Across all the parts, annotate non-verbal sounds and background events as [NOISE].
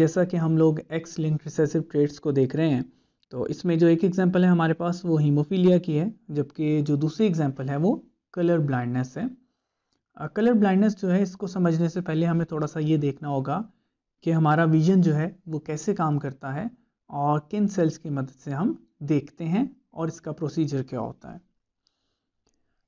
जैसा कि हम लोग एक्स लिंक रिसेसिव ट्रेड्स को देख रहे हैं तो इसमें जो एक एग्जांपल है हमारे पास वो हीमोफीलिया की है जबकि जो दूसरी एग्जांपल है वो कलर ब्लाइंडनेस है कलर ब्लाइंडनेस जो है इसको समझने से पहले हमें थोड़ा सा ये देखना होगा कि हमारा विजन जो है वो कैसे काम करता है और किन सेल्स की मदद से हम देखते हैं और इसका प्रोसीजर क्या होता है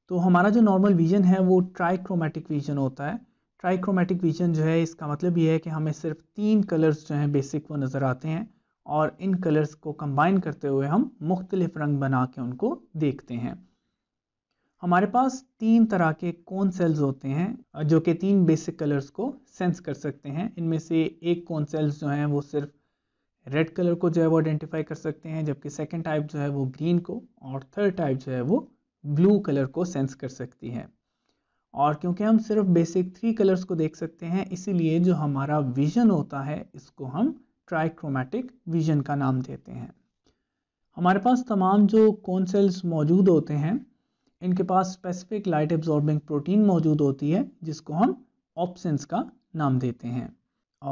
तो हमारा जो नॉर्मल विजन है वो ट्राईक्रोमेटिक विजन होता है ट्राइक्रोमेटिक विजन जो है इसका मतलब ये है कि हमें सिर्फ तीन कलर्स जो हैं बेसिक वो नज़र आते हैं और इन कलर्स को कंबाइन करते हुए हम मुख्तलिफ रंग बना के उनको देखते हैं हमारे पास तीन तरह के कौन सेल्स होते हैं जो कि तीन बेसिक कलर्स को सेंस कर सकते हैं इनमें से एक कौन सेल्स जो हैं वो सिर्फ रेड कलर को जो है वो आइडेंटिफाई कर सकते हैं जबकि सेकेंड टाइप जो है वो ग्रीन को और थर्ड टाइप जो है वो ब्लू कलर को सेंस कर सकती है और क्योंकि हम सिर्फ बेसिक थ्री कलर्स को देख सकते हैं इसीलिए जो हमारा विजन होता है इसको हम ट्राइक्रोमेटिक विजन का नाम देते हैं हमारे पास तमाम जो कौन सेल्स मौजूद होते हैं इनके पास स्पेसिफिक लाइट एब्जॉर्बिंग प्रोटीन मौजूद होती है जिसको हम ऑप्शंस का नाम देते हैं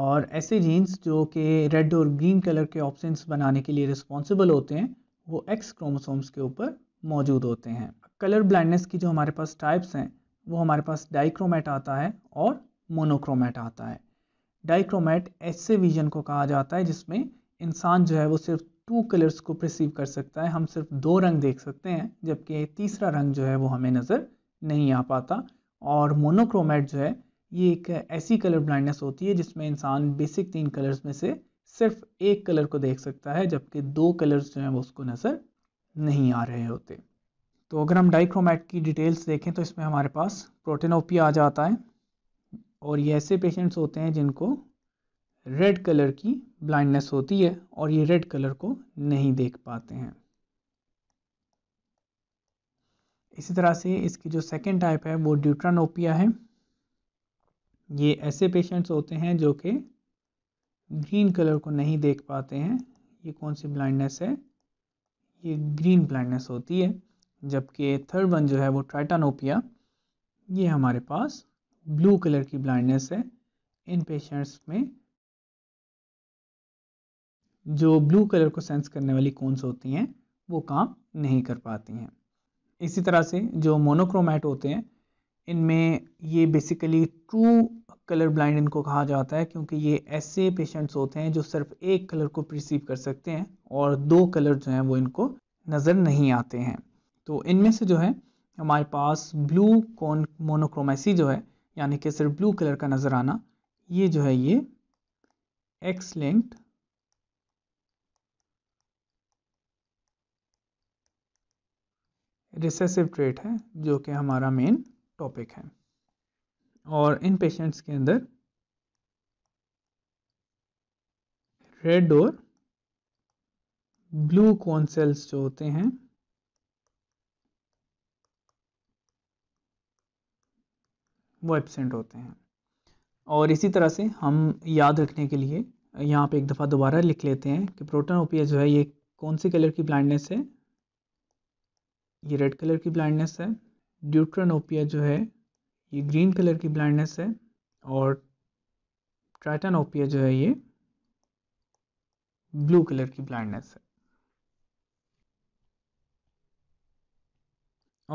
और ऐसे जीन्स जो कि रेड और ग्रीन कलर के ऑप्शंस बनाने के लिए रिस्पॉन्सिबल होते हैं वो एक्स क्रोमोसोम्स के ऊपर मौजूद होते हैं कलर ब्लाइंडनेस की जो हमारे पास टाइप्स हैं वो हमारे पास डाइक्रोमेट आता है और मोनोक्रोमेट आता है डाइक्रोमेट ऐसे विजन को कहा जाता है जिसमें इंसान जो है वो सिर्फ टू कलर्स को प्रसीव कर सकता है हम सिर्फ दो रंग देख सकते हैं जबकि तीसरा रंग जो है वो हमें नज़र नहीं आ पाता और मोनोक्रोमेट जो है ये एक ऐसी कलर ब्लाइंडनेस होती है जिसमें इंसान बेसिक तीन कलर्स में से सिर्फ एक कलर को देख सकता है जबकि दो कलर्स जो हैं वो उसको नज़र नहीं आ रहे होते तो अगर हम डाइक्रोमैट की डिटेल्स देखें तो इसमें हमारे पास प्रोटेनोपिया आ जाता है और ये ऐसे पेशेंट्स होते हैं जिनको रेड कलर की ब्लाइंडनेस होती है और ये रेड कलर को नहीं देख पाते हैं इसी तरह से इसकी जो सेकेंड टाइप है वो ड्यूट्रानोपिया है ये ऐसे पेशेंट्स होते हैं जो कि ग्रीन कलर को नहीं देख पाते हैं ये कौन सी ब्लाइंडनेस है ये ग्रीन ब्लाइंडनेस होती है जबकि थर्ड वन जो है वो ट्राइटानोपिया ये हमारे पास ब्लू कलर की ब्लाइंडनेस है इन पेशेंट्स में जो ब्लू कलर को सेंस करने वाली कोन्स होती हैं वो काम नहीं कर पाती हैं इसी तरह से जो मोनोक्रोमैट होते हैं इनमें ये बेसिकली ट्रू कलर ब्लाइंड इनको कहा जाता है क्योंकि ये ऐसे पेशेंट्स होते हैं जो सिर्फ एक कलर को प्रिसीव कर सकते हैं और दो कलर जो हैं वो इनको नज़र नहीं आते हैं तो इनमें से जो है हमारे पास ब्लू कॉन मोनोक्रोमेसी जो है यानी कि सिर्फ ब्लू कलर का नज़र आना ये जो है ये एक्स लिंक्ड रिसेसिव ट्रेट है जो कि हमारा मेन टॉपिक है और इन पेशेंट्स के अंदर रेड और ब्लू कॉन सेल्स जो होते हैं वो एबसेंट होते हैं और इसी तरह से हम याद रखने के लिए यहाँ पे एक दफ़ा दोबारा लिख लेते हैं कि प्रोटोनोपिया जो है ये कौन से कलर की ब्लाइंडनेस है ये रेड कलर की ब्लाइंडनेस है ड्यूट्रनोपिया जो है ये ग्रीन कलर की ब्लाइंडनेस है और ट्राइटानोपिया जो है ये ब्लू कलर की ब्लाइंडनेस है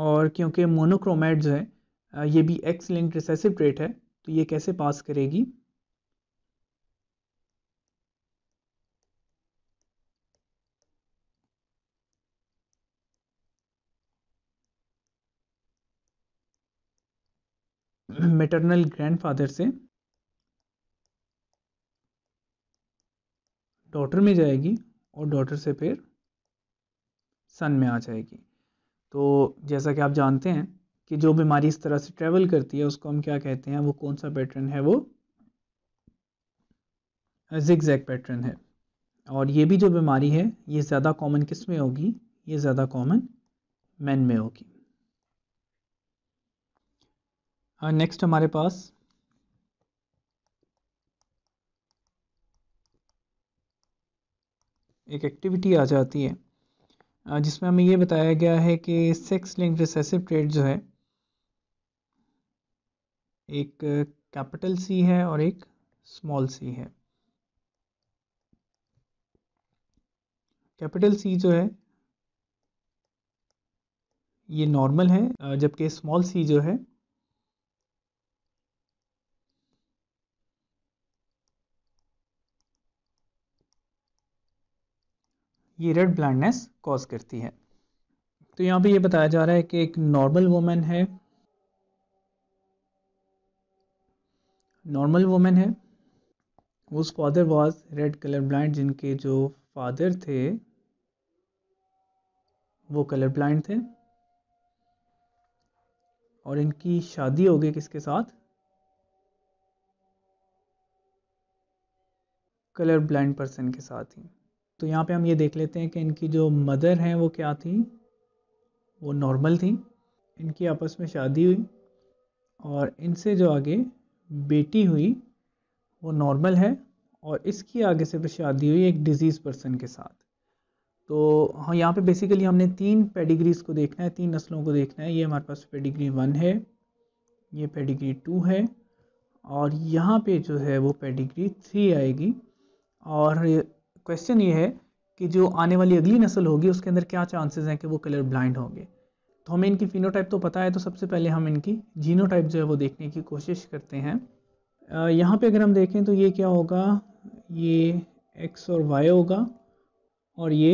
और क्योंकि मोनोक्रोमेट जो है ये भी एक्स लिंक रिसेसिव ट्रेट है तो ये कैसे पास करेगी मेटरनल [CLEARS THROAT] ग्रैंडफादर से डॉटर में जाएगी और डॉटर से फिर सन में आ जाएगी तो जैसा कि आप जानते हैं कि जो बीमारी इस तरह से ट्रेवल करती है उसको हम क्या कहते हैं वो कौन सा पैटर्न है वो जिगजैग पैटर्न है और ये भी जो बीमारी है ये ज़्यादा कॉमन किस में होगी ये ज़्यादा कॉमन मैन में होगी नेक्स्ट हाँ, हमारे पास एक एक्टिविटी आ जाती है जिसमें हमें ये बताया गया है कि सेक्स लिंक रिसेसिव ट्रेड जो है एक कैपिटल सी है और एक स्मॉल सी है कैपिटल सी जो है ये नॉर्मल है जबकि स्मॉल सी जो है ये रेड ब्लाइंडनेस कॉज करती है तो यहाँ पे ये बताया जा रहा है कि एक नॉर्मल वुमेन है नॉर्मल वुमेन है उस father was red colour blind जिनके जो फादर थे वो कलर ब्लाइंड थे और इनकी शादी हो गई किसके साथ कलर ब्लाइंड पर्सन के साथ ही तो यहाँ पे हम ये देख लेते हैं कि इनकी जो मदर हैं वो क्या थी वो नॉर्मल थी इनकी आपस में शादी हुई और इनसे जो आगे बेटी हुई वो नॉर्मल है और इसकी आगे से भी शादी हुई एक डिज़ीज़ पर्सन के साथ तो हाँ यहाँ पे बेसिकली हमने तीन पेडिग्रीज को देखना है तीन नस्लों को देखना है ये हमारे पास पेडिग्री वन है ये पेडिग्री टू है और यहाँ पे जो है वो पेडिग्री थ्री आएगी और क्वेश्चन ये है कि जो आने वाली अगली नस्ल होगी उसके अंदर क्या चांसेस हैं कि वो कलर ब्लाइंड होंगे तो हमें इनकी फिनोटाइप तो पता है तो सबसे पहले हम इनकी जीनोटाइप जो है वो देखने की कोशिश करते हैं यहाँ पे अगर हम देखें तो ये क्या होगा ये एक्स और वाई होगा और ये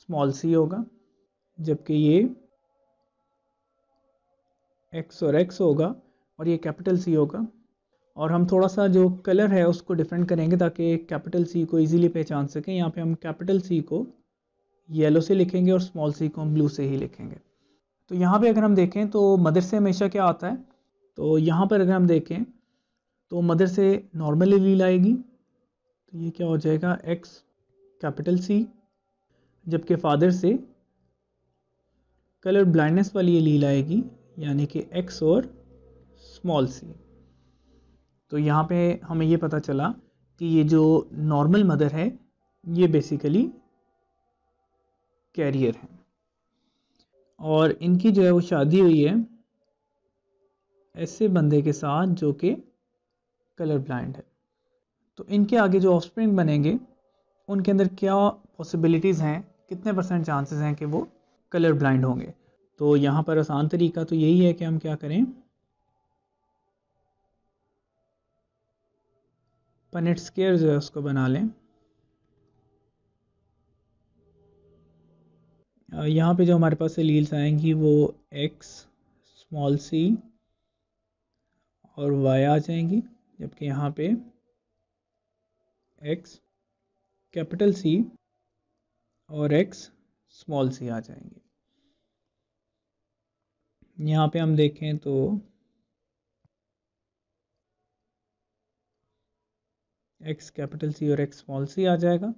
स्मॉल सी होगा जबकि ये एक्स और एक्स होगा और ये कैपिटल सी होगा और हम थोड़ा सा जो कलर है उसको डिफरेंट करेंगे ताकि कैपिटल सी को इजीली पहचान सकें यहाँ पे हम कैपिटल सी को येलो से लिखेंगे और स्मॉल सी को हम ब्लू से ही लिखेंगे तो यहाँ पे अगर हम देखें तो मदर से हमेशा क्या आता है तो यहाँ पर अगर हम देखें तो मदर से नॉर्मल एलील आएगी तो ये क्या हो जाएगा एक्स कैपिटल सी जबकि फादर से कलर ब्लाइंडनेस वाली ये लील आएगी यानी कि एक्स और स्मॉल सी तो यहाँ पे हमें ये पता चला कि ये जो नॉर्मल मदर है ये बेसिकली कैरियर हैं और इनकी जो है वो शादी हुई है ऐसे बंदे के साथ जो कि कलर ब्लाइंड है तो इनके आगे जो ऑफस्प्रिंग बनेंगे उनके अंदर क्या पॉसिबिलिटीज़ हैं कितने परसेंट चांसेस हैं कि वो कलर ब्लाइंड होंगे तो यहाँ पर आसान तरीका तो यही है कि हम क्या करें पनेट स्केयर जो है उसको बना लें यहाँ पे जो हमारे पास से लील्स आएंगी वो एक्स स्मॉल सी और वाई आ जाएंगी जबकि यहाँ पे एक्स कैपिटल सी और एक्स स्मॉल सी आ जाएंगे यहाँ पे हम देखें तो एक्स कैपिटल सी और एक्स स्मॉल सी आ जाएगा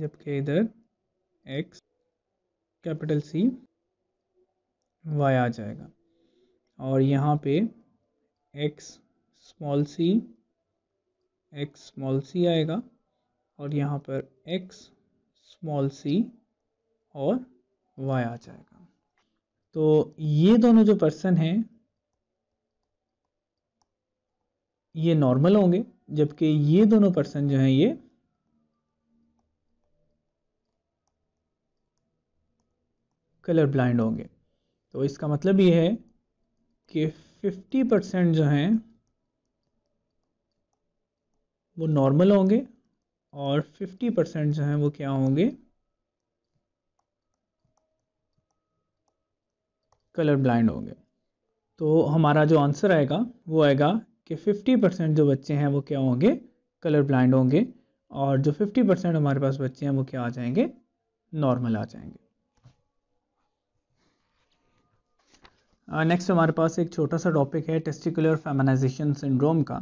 जबकि इधर एक्स कैपिटल सी वाई आ जाएगा और यहाँ पे X small C X small C आएगा और यहाँ पर एक्स स्मॉल सी और वाई आ जाएगा तो ये दोनों जो पर्सन हैं ये नॉर्मल होंगे जबकि ये दोनों पर्सन जो हैं ये कलर ब्लाइंड होंगे तो इसका मतलब ये है कि 50 परसेंट जो हैं वो नॉर्मल होंगे और 50 परसेंट जो हैं वो क्या होंगे कलर ब्लाइंड होंगे तो हमारा जो आंसर आएगा वो आएगा कि 50 परसेंट जो बच्चे हैं वो क्या होंगे कलर ब्लाइंड होंगे और जो 50 परसेंट हमारे पास बच्चे हैं वो क्या आ जाएंगे नॉर्मल आ जाएंगे नेक्स्ट uh, हमारे पास एक छोटा सा टॉपिक है टेस्टिकुलर फेमनाइजेशन सिंड्रोम का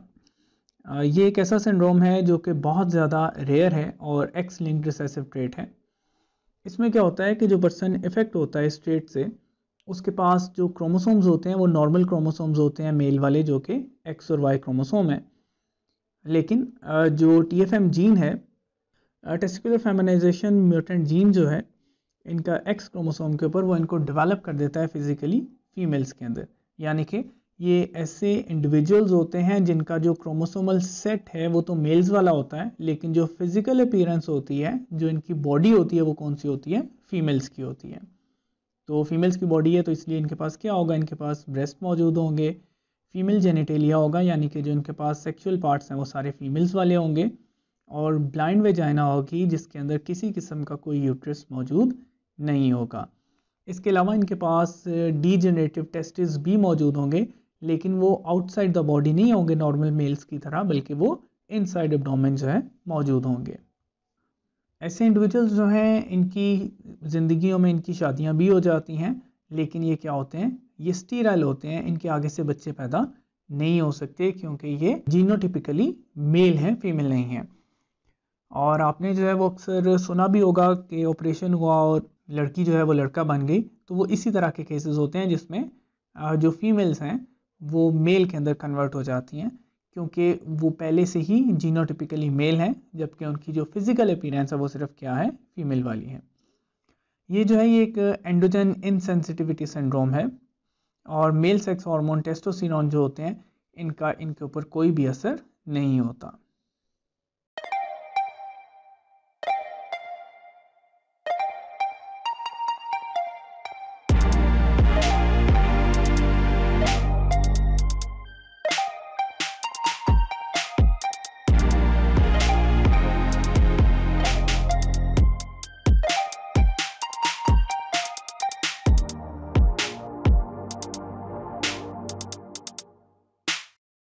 uh, ये एक ऐसा सिंड्रोम है जो कि बहुत ज़्यादा रेयर है और एक्स लिंक रिसेसिव ट्रेट है इसमें क्या होता है कि जो पर्सन इफेक्ट होता है इस ट्रेट से उसके पास जो क्रोमोसोम्स होते हैं वो नॉर्मल क्रोमोसोम्स होते हैं मेल वाले जो कि एक्स और वाई क्रोमोसोम uh, है लेकिन जो टी जीन है टेस्टिकुलर फेमनाइजेशन म्यूटेंट जीन जो है इनका एक्स क्रोमोसोम के ऊपर वो इनको डेवलप कर देता है फिजिकली फीमेल्स के अंदर यानी कि ये ऐसे इंडिविजुअल्स होते हैं जिनका जो क्रोमोसोमल सेट है वो तो मेल्स वाला होता है लेकिन जो फिजिकल अपीयरेंस होती है जो इनकी बॉडी होती है वो कौन सी होती है फीमेल्स की होती है तो फीमेल्स की बॉडी है तो इसलिए इनके पास क्या होगा इनके पास ब्रेस्ट मौजूद होंगे फीमेल जेनेटेलिया होगा यानी कि जो इनके पास सेक्शुअल पार्ट्स हैं वो सारे फीमेल्स वाले होंगे और ब्लाइंड वेजाइना होगी जिसके अंदर किसी किस्म का कोई यूट्रस मौजूद नहीं होगा इसके अलावा इनके पास डी जनरेटिव टेस्टिस भी मौजूद होंगे लेकिन वो आउटसाइड द बॉडी नहीं होंगे नॉर्मल मेल्स की तरह बल्कि वो इनसाइड एबडोमेन जो है मौजूद होंगे ऐसे इंडिविजुअल्स जो हैं इनकी ज़िंदगियों में इनकी शादियां भी हो जाती हैं लेकिन ये क्या होते हैं ये स्टीराइल होते हैं इनके आगे से बच्चे पैदा नहीं हो सकते क्योंकि ये जीनोटिपिकली मेल हैं फीमेल नहीं हैं और आपने जो है वो अक्सर सुना भी होगा कि ऑपरेशन हुआ और लड़की जो है वो लड़का बन गई तो वो इसी तरह के केसेस होते हैं जिसमें जो फीमेल्स हैं वो मेल के अंदर कन्वर्ट हो जाती हैं क्योंकि वो पहले से ही जीनोटिपिकली मेल हैं जबकि उनकी जो फिज़िकल अपीरेंस है वो सिर्फ क्या है फीमेल वाली है ये जो है ये एक एंडोजन इनसेंसिटिविटी सिंड्रोम है और मेल सेक्स हार्मोन टेस्टोसिन जो होते हैं इनका इनके ऊपर कोई भी असर नहीं होता